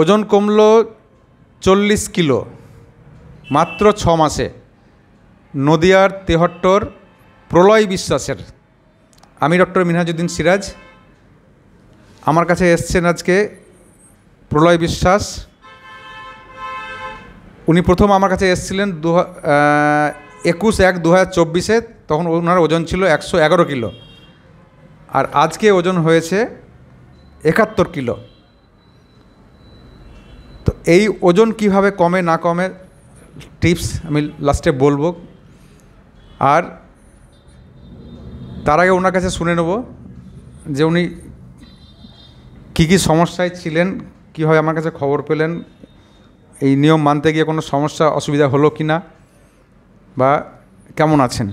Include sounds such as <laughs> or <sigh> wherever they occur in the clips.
ওজন কমলো চল্লিশ কিলো মাত্র ছ মাসে নদিয়ার তেহট্টর প্রলয় বিশ্বাসের আমি ডক্টর মিনহাজুদ্দিন সিরাজ আমার কাছে এসছেন আজকে প্রলয় বিশ্বাস উনি প্রথম আমার কাছে এসছিলেন দু একুশ এক দু হাজার চব্বিশে তখন ওনার ওজন ছিল একশো এগারো কিলো আর আজকে ওজন হয়েছে একাত্তর কিলো এই ওজন কিভাবে কমে না কমে টিপস আমি লাস্টে বলবো আর তার আগে ওনার কাছে শুনে নেব যে উনি কী কী সমস্যায় ছিলেন কীভাবে আমার কাছে খবর পেলেন এই নিয়ম মানতে গিয়ে কোনো সমস্যা অসুবিধা হলো কি না বা কেমন আছেন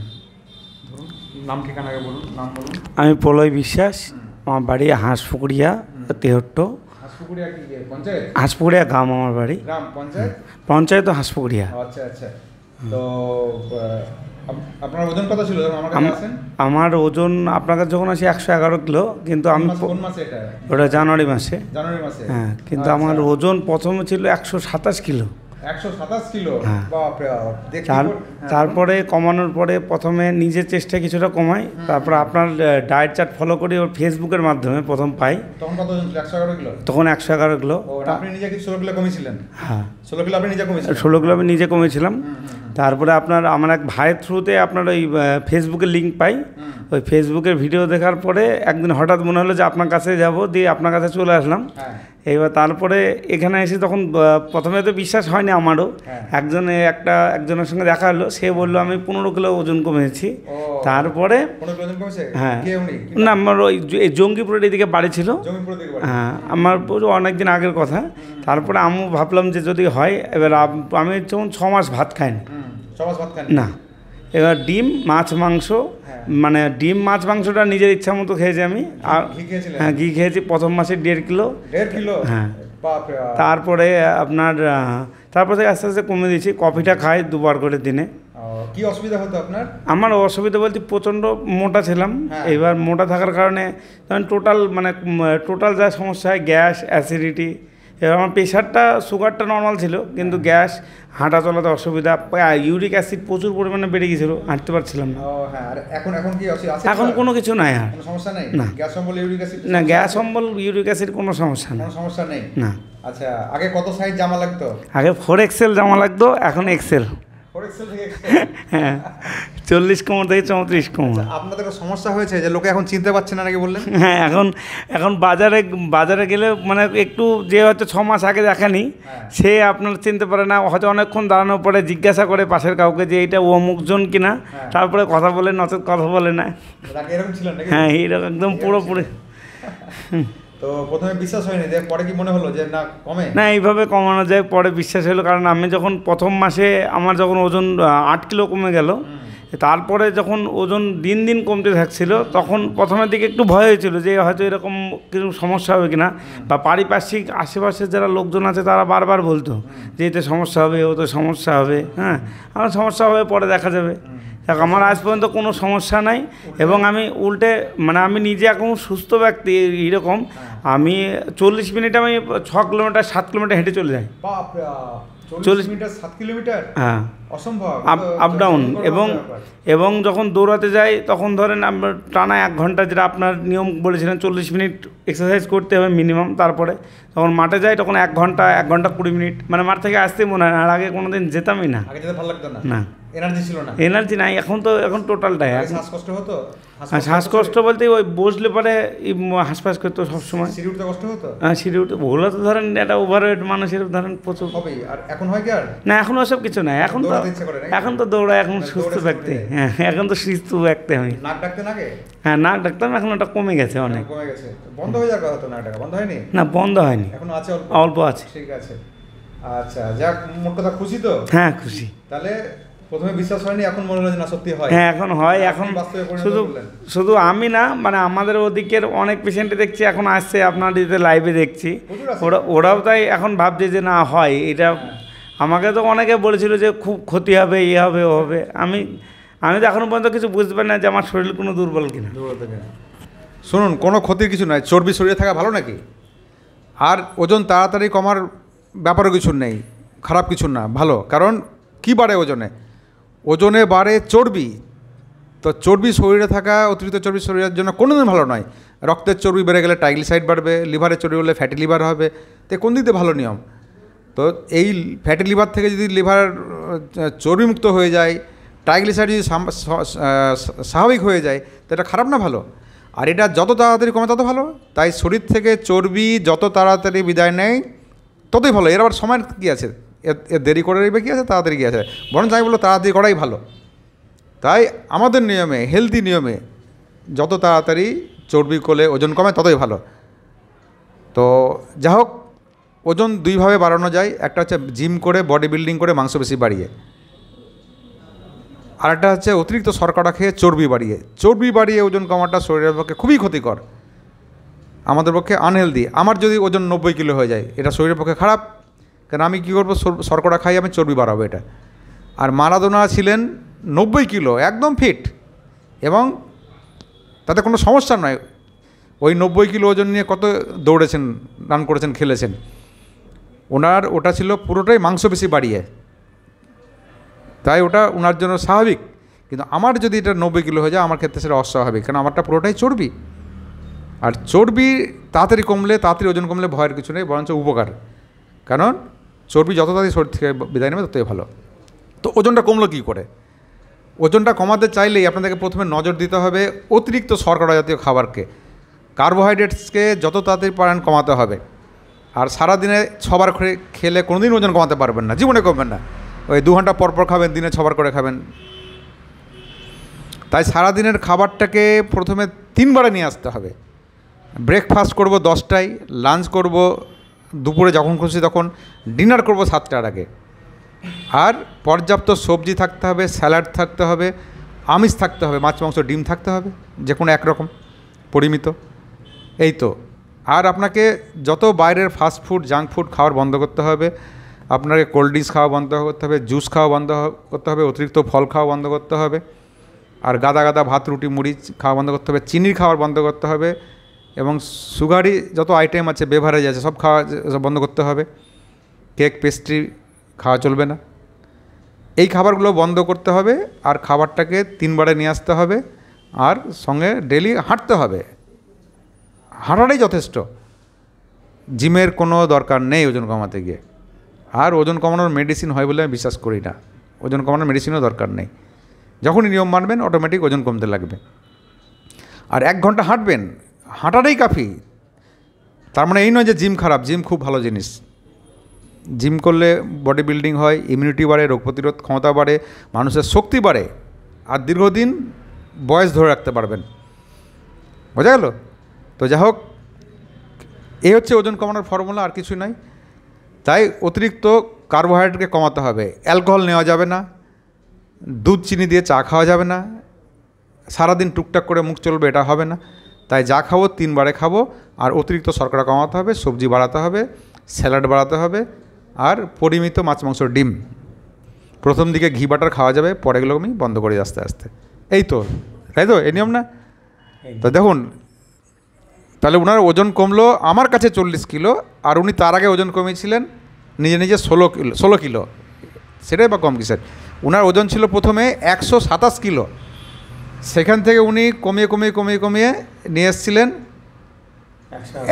নাম ঠিকানা বলুন বলুন আমি প্রলয় বিশ্বাস আমার বাড়ি হাঁসপুকুরিয়া তেহট্ট হাঁসপুকুরিয়া গ্রাম আমার বাড়ি পঞ্চায়েত পঞ্চায়েত হাঁসপুকুরিয়া আচ্ছা, আচ্ছা। তো আমার ওজন আপনার কাছে যখন আসি একশো এগারো কিলো কিন্তু আমি ওটা জানুয়ারি মাসে জানুয়ারি মাসে হ্যাঁ কিন্তু আচ্ছা। আমার ওজন প্রথমে ছিল একশো সাতাশ কিলো হ্যাঁ। হ্যাঁ। তারপরে কমানোর পরে প্রথমে নিজের চেষ্টা কিছুটা কমাই তারপর আপনার ডায়েট চার্ট ফলো করি ওর ফেসবুকের মাধ্যমে প্রথম পাই তখন একশো এগারো কিলো হ্যাঁ ষোলো কিলো আমি নিজে কমেছিলাম তারপরে আপনার আমার এক ভাইয়ের থ্রুতে আপনার ওই ফেসবুকে লিঙ্ক পাই ওই ফেসবুকের ভিডিও দেখার পরে একদিন হঠাৎ মনে হলো যে আপনার কাছে যাব দিয়ে আপনার কাছে চলে আসলাম হ্যাঁ। এবার তারপরে এখানে এসে তখন প্রথমে তো বিশ্বাস হয়নি আমারও হ্যাঁ। একজনে একটা একজনের সঙ্গে দেখা হলো সে বললো আমি পনেরো কিলো ওজন কমেছি তারপরে হ্যাঁ না আমার ওই জঙ্গিপুরের এদিকে বাড়ি ছিল হ্যাঁ আমার অনেক দিন আগের কথা তারপরে আমি ভাবলাম যে যদি হয় এবার আমি যখন ছ মাস ভাত খাইনি না এবার ডিম মাছ মাংস মানে ডিম মাছ মাংসটা নিজের ইচ্ছা মতো খেয়েছি আমি আর হ্যাঁ ঘি খেয়েছি প্রথম মাসে দেড় কিলো দেড় কিলো হ্যাঁ তারপরে আপনার তারপরে আস্তে আস্তে কমে দিয়েছি কফিটা খাই দুবার করে দিনে কি অসুবিধা হতো আপনার আমার অসুবিধা বলতে প্রচণ্ড মোটা ছিলাম হ্যাঁ। এবার মোটা থাকার কারণে টোটাল মানে টোটাল যা সমস্যা হয় গ্যাস অ্যাসিডিটি এবার আমার প্রেশারটা সুগারটা নর্মাল ছিল কিন্তু গ্যাস হাঁটা চলাতে অসুবিধা ইউরিক অ্যাসিড প্রচুর পরিমাণে বেড়ে গিয়েছিল হাঁটতে পারছিলাম না হ্যাঁ, এখন এখন কি এখন কোনো কিছু নাই আর না গ্যাস অম্বল ইউরিক অ্যাসিড না গ্যাস অম্বল ইউরিক অ্যাসিড কোনো সমস্যা নেই সমস্যা নেই না আচ্ছা আগে কত সাইজ জামা লাগতো আগে ফোর এক্সেল জামা লাগতো এখন এক্সেল ফোর এক্সেল হ্যাঁ চল্লিশ কোমর থেকে চৌত্রিশ কোমর আচ্ছা, আপনাদের সমস্যা হয়েছে যে লোকে এখন চিনতে পারছে না নাকি বললেন <laughs> হ্যাঁ এখন এখন বাজারে বাজারে গেলে মানে একটু যে হয়তো ছ মাস আগে দেখেনি হ্যাঁ। সে আপনার চিনতে পারে না হয়তো অনেকক্ষণ দাঁড়ানোর পরে জিজ্ঞাসা করে পাশের কাউকে যে এটা ও অমুকজন কিনা হ্যাঁ। তারপরে কথা বলে নচেত কথা বলে না হ্যাঁ এইরকম একদম পুরোপুরি <laughs> তো প্রথমে বিশ্বাস হয়নি যে পরে কি মনে হলো যে না কমে না এইভাবে কমানো যায় পরে বিশ্বাস হলো কারণ আমি যখন প্রথম মাসে আমার যখন ওজন আট কিলো কমে গেল তারপরে যখন ওজন দিন দিন কমতে থাকছিল তখন প্রথমের দিকে একটু ভয় হয়েছিল যে হয়তো এরকম কিছু সমস্যা হবে কিনা বা পারিপার্শ্বিক আশেপাশের যারা লোকজন আছে তারা বারবার বলতো যে এতে সমস্যা হবে ও তো সমস্যা হবে হ্যাঁ আমার সমস্যা হবে পরে দেখা যাবে দেখ আমার আজ পর্যন্ত কোনো সমস্যা নাই এবং আমি উল্টে মানে আমি নিজে এখন সুস্থ ব্যক্তি এইরকম হ্যাঁ। আমি চল্লিশ মিনিটে আমি ছ কিলোমিটার সাত কিলোমিটার হেঁটে চলে যাই চল্লিশ মিনিটার সাত কিলোমিটার হ্যাঁ আপ ডাউন এবং এবং যখন দৌড়াতে যাই তখন ধরেন আপনার টানা এক ঘন্টা যেটা আপনার নিয়ম বলেছিলেন চল্লিশ মিনিট এক্সারসাইজ করতে হবে মিনিমাম তারপরে তখন মাঠে যাই তখন এক ঘন্টা এক ঘন্টা কুড়ি মিনিট মানে মাঠ থেকে আসতেই মনে হয় আর আগে কোনো দিন যেতামই না না এনার্জি ছিল না এনার্জি নাই এখন তো এখন টোটালটাই শ্বাসকষ্ট হতো হ্যাঁ শ্বাসকষ্ট বলতে ওই বসলে পরে হাঁসফাঁস করতো সবসময় সিঁড়ি উঠতে কষ্ট হতো হ্যাঁ সিঁড়ি উঠতে ওগুলো তো ধরেন একটা ওভারওয়েট মানুষের ধরেন প্রচুর আর এখন হয় কি আর না এখন ওসব কিছু নাই এখন তো এখন তো দৌড়াই এখন মানে সুস্থ থাকতে হ্যাঁ এখন তো সুস্থ থাকতে আমি নাক ডাকতেন হ্যাঁ নাক ডাকতাম এখন ওটা কমে গেছে অনেক বন্ধ হয়ে যাওয়ার কথা তো বন্ধ হয়নি না বন্ধ হয়নি এখন আছে অল্প আছে ঠিক আছে আচ্ছা যাক মোট কথা খুশি তো হ্যাঁ খুশি তাহলে প্রথমে বিশ্বাস হয়নি এখন মনে হয় না সত্যি হয় হ্যাঁ এখন হয় এখন শুধু শুধু আমি না মানে আমাদের ওদিকের অনেক পেশেন্টই দেখছি এখন আসছে আপনার লাইভে দেখছি ওরা ওরাও তাই এখন ভাবছে যে না হয় এটা হ্যাঁ। আমাকে তো অনেকে বলেছিল যে খুব ক্ষতি হবে ইয়ে হবে ও হবে আমি আমি তো এখনও পর্যন্ত কিছু বুঝতে পারি না যে আমার শরীর কোনো দুর্বল কিনা শুনুন কোনো ক্ষতির কিছু নয় চর্বি শরীরে থাকা ভালো নাকি আর ওজন তাড়াতাড়ি কমার ব্যাপারও কিছু নেই খারাপ কিছু না ভালো কারণ কি বাড়ে ওজনে ওজনে বাড়ে চর্বি তো চর্বি শরীরে থাকা অতিরিক্ত চর্বি শরীরের জন্য কোনোদিন ভালো নয় রক্তের চর্বি বেড়ে গেলে টাইগ্লিসাইড বাড়বে লিভারের চর্বি হলে ফ্যাটি লিভার হবে তো কোন দিক দিয়ে ভালো নিয়ম তো এই ফ্যাটি লিভার থেকে যদি লিভার চর্বিমুক্ত হয়ে যায় ট্রাইগ্লিসাইড যদি স্বাভাবিক হয়ে যায় তো এটা খারাপ না ভালো আর এটা যত তাড়াতাড়ি কমে তত ভালো তাই শরীর থেকে চর্বি যত তাড়াতাড়ি বিদায় নেয় ততই ভালো এর আবার সময় কী আছে এর দেরি করে বা কী আছে তাড়াতাড়ি কী আছে বরঞ্চ আমি বলবো তাড়াতাড়ি করাই ভালো তাই আমাদের নিয়মে হেলদি নিয়মে যত তাড়াতাড়ি চর্বি করলে ওজন কমে ততই ভালো তো যা হোক ওজন দুইভাবে বাড়ানো যায় একটা হচ্ছে জিম করে বডি বিল্ডিং করে মাংস বেশি বাড়িয়ে একটা হচ্ছে অতিরিক্ত শর্করা খেয়ে চর্বি বাড়িয়ে চর্বি বাড়িয়ে ওজন কমাটা শরীরের পক্ষে খুবই ক্ষতিকর আমাদের পক্ষে আনহেলদি আমার যদি ওজন নব্বই কিলো হয়ে যায় এটা শরীরের পক্ষে খারাপ কেন আমি কী করবো শর্করা খাই আমি চর্বি বাড়াবো এটা আর মারাদোনা ছিলেন নব্বই কিলো একদম ফিট এবং তাতে কোনো সমস্যা নয় ওই নব্বই কিলো ওজন নিয়ে কত দৌড়েছেন রান করেছেন খেলেছেন ওনার ওটা ছিল পুরোটাই মাংস বেশি বাড়িয়ে তাই ওটা ওনার জন্য স্বাভাবিক কিন্তু আমার যদি এটা নব্বই কিলো হয়ে যায় আমার ক্ষেত্রে সেটা অস্বাভাবিক কারণ আমারটা পুরোটাই চর্বি আর চর্বি তাড়াতাড়ি কমলে তাড়াতাড়ি ওজন কমলে ভয়ের কিছু নেই বরঞ্চ উপকার কারণ চর্বি যত তাড়াতাড়ি শরীর থেকে বিদায় নেবে ততই ভালো তো ওজনটা কমলো কী করে ওজনটা কমাতে চাইলেই আপনাদেরকে প্রথমে নজর দিতে হবে অতিরিক্ত শর্করা জাতীয় খাবারকে কার্বোহাইড্রেটসকে যত তাড়াতাড়ি পারেন কমাতে হবে আর সারাদিনে ছবার করে খেলে কোনোদিন ওজন কমাতে পারবেন না জীবনে কমবেন না ওই দু ঘন্টা পরপর খাবেন দিনে ছবার করে খাবেন তাই সারাদিনের খাবারটাকে প্রথমে তিনবারে নিয়ে আসতে হবে ব্রেকফাস্ট করব দশটায় লাঞ্চ করব দুপুরে যখন খুশি তখন ডিনার করব সাতটার আগে আর পর্যাপ্ত সবজি থাকতে হবে স্যালাড থাকতে হবে আমিষ থাকতে হবে মাছ মাংস ডিম থাকতে হবে যে কোনো একরকম পরিমিত এই তো আর আপনাকে যত বাইরের ফাস্ট ফুড জাঙ্ক ফুড খাওয়ার বন্ধ করতে হবে আপনাকে কোল্ড ড্রিঙ্কস খাওয়া বন্ধ করতে হবে জুস খাওয়া বন্ধ করতে হবে অতিরিক্ত ফল খাওয়া বন্ধ করতে হবে আর গাদা গাদা ভাত রুটি মুড়ি খাওয়া বন্ধ করতে হবে চিনির খাওয়ার বন্ধ করতে হবে এবং সুগারি যত আইটেম আছে বেভারেজ আছে সব খাওয়া সব বন্ধ করতে হবে কেক পেস্ট্রি খাওয়া চলবে না এই খাবারগুলো বন্ধ করতে হবে আর খাবারটাকে তিনবারে নিয়ে আসতে হবে আর সঙ্গে ডেলি হাঁটতে হবে হাঁটাটাই যথেষ্ট জিমের কোনো দরকার নেই ওজন কমাতে গিয়ে আর ওজন কমানোর মেডিসিন হয় বলে আমি বিশ্বাস করি না ওজন কমানোর মেডিসিনও দরকার নেই যখনই নিয়ম মানবেন অটোমেটিক ওজন কমতে লাগবে আর এক ঘন্টা হাঁটবেন হাঁটাটাই কাফি তার মানে এই নয় যে জিম খারাপ জিম খুব ভালো জিনিস জিম করলে বডি বিল্ডিং হয় ইমিউনিটি বাড়ে রোগ প্রতিরোধ ক্ষমতা বাড়ে মানুষের শক্তি বাড়ে আর দীর্ঘদিন বয়স ধরে রাখতে পারবেন বোঝা গেল তো যাই হোক এ হচ্ছে ওজন কমানোর ফর্মুলা আর কিছু নয় তাই অতিরিক্ত কার্বোহাইড্রেটকে কমাতে হবে অ্যালকোহল নেওয়া যাবে না দুধ চিনি দিয়ে চা খাওয়া যাবে না সারাদিন টুকটাক করে মুখ চলবে এটা হবে না তাই যা খাবো তিনবারে খাবো আর অতিরিক্ত শর্করা কমাতে হবে সবজি বাড়াতে হবে স্যালাড বাড়াতে হবে আর পরিমিত মাছ মাংস ডিম প্রথম দিকে ঘি বাটার খাওয়া যাবে পরে এগুলো আমি বন্ধ করি আস্তে আস্তে এই তো তাই তো এ নিয়ম না তো দেখুন তাহলে ওনার ওজন কমলো আমার কাছে চল্লিশ কিলো আর উনি তার আগে ওজন কমিয়েছিলেন নিজে নিজে ষোলো কিলো ষোলো কিলো সেটাই বা কম কিসের ওনার ওজন ছিল প্রথমে একশো সাতাশ কিলো সেখান থেকে উনি কমিয়ে কমিয়ে কমিয়ে কমিয়ে নিয়ে এসেছিলেন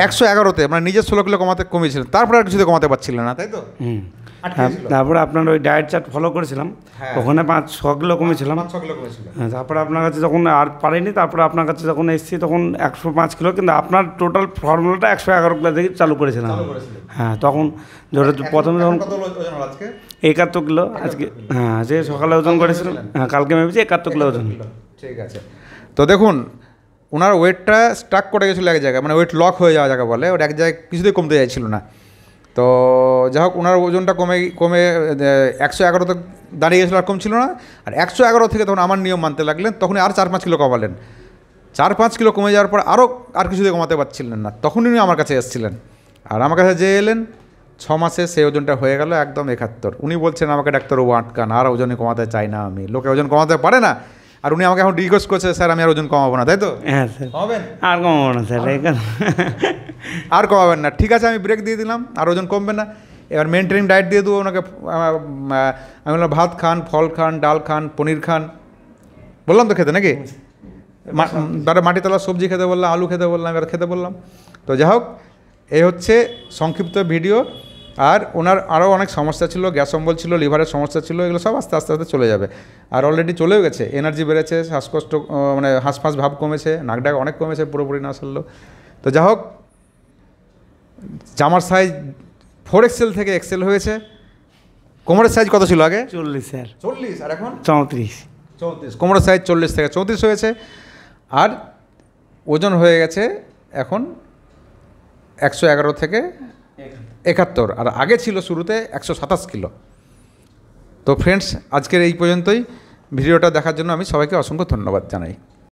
একশো এগারোতে মানে নিজের ষোলো কিলো কমাতে কমিয়েছিলেন তারপরে আর কিছুতে কমাতে পারছিলেন না তাই তো তারপরে আপনার ওই ডায়েট চার্ট ফলো করেছিলাম হ্যাঁ। ওখানে পাঁচ ছ কিলো কমেছিলাম হ্যাঁ তারপরে আপনার কাছে যখন আর পারিনি তারপরে আপনার কাছে যখন এসেছি তখন একশো পাঁচ কিলো কিন্তু আপনার টোটাল ফর্মুলাটা একশো এগারো কিলো থেকে চালু করেছিলাম হ্যাঁ তখন ধরে প্রথমে যখন একাত্তর কিলো আজকে হ্যাঁ যে সকালে ওজন করেছিলাম হ্যাঁ কালকে ভেবেছি একাত্তর কিলো ওজন ঠিক আছে তো দেখুন ওনার ওয়েটটা স্টাক করে গেছিলো এক জায়গায় মানে ওয়েট লক হয়ে যাওয়া যাকে বলে ওর এক জায়গায় কিছুতেই কমতে চাইছিল না তো যাই হোক ওনার ওজনটা কমে কমে একশো এগারোতে দাঁড়িয়ে গেছিলো আর কমছিল না আর একশো এগারো থেকে তখন আমার নিয়ম মানতে লাগলেন তখনই আর চার পাঁচ কিলো কমালেন চার পাঁচ কিলো কমে যাওয়ার পর আরও আর দিয়ে কমাতে পারছিলেন না তখনই উনি আমার কাছে এসেছিলেন আর আমার কাছে যে এলেন ছ মাসে সেই ওজনটা হয়ে গেল একদম একাত্তর উনি বলছেন আমাকে ডাক্তার ও আটকান আর ওজনে কমাতে চাই না আমি লোকে ওজন কমাতে পারে না আর উনি আমাকে এখন রিকোয়েস্ট করছে স্যার আমি আর ওজন কমাবো না তাই তো হ্যাঁ স্যার কমাবেন আর কমাবো না স্যার আর কমাবেন না ঠিক আছে আমি ব্রেক দিয়ে দিলাম আর ওজন কমবে না এবার মেনটেনিং ডায়েট দিয়ে দেবো ওনাকে আমি বললাম ভাত খান ফল খান ডাল খান পনির খান বললাম তো খেতে নাকি হ্যাঁ, তারা মাটি তলা সবজি খেতে বললাম আলু খেতে বললাম এবার খেতে বললাম তো যাই হোক এই হচ্ছে সংক্ষিপ্ত ভিডিও আর ওনার আরও অনেক সমস্যা ছিল গ্যাস অম্বল ছিল লিভারের সমস্যা ছিল এগুলো সব আস্তে আস্তে আস্তে চলে যাবে আর অলরেডি চলেও গেছে এনার্জি বেড়েছে শ্বাসকষ্ট মানে হাঁসফাঁস ভাব কমেছে নাক ডাক অনেক কমেছে পুরোপুরি না সারল তো যা হোক জামার সাইজ ফোর এক্সেল থেকে এক্সেল হয়েছে কোমরের সাইজ কত ছিল আগে চল্লিশ স্যার চল্লিশ আর এখন চৌত্রিশ চৌত্রিশ কোমরের সাইজ চল্লিশ থেকে চৌত্রিশ হয়েছে আর ওজন হয়ে গেছে এখন একশো এগারো থেকে একাত্তর আর আগে ছিল শুরুতে একশো সাতাশ কিলো তো ফ্রেন্ডস আজকের এই পর্যন্তই ভিডিওটা দেখার জন্য আমি সবাইকে অসংখ্য ধন্যবাদ জানাই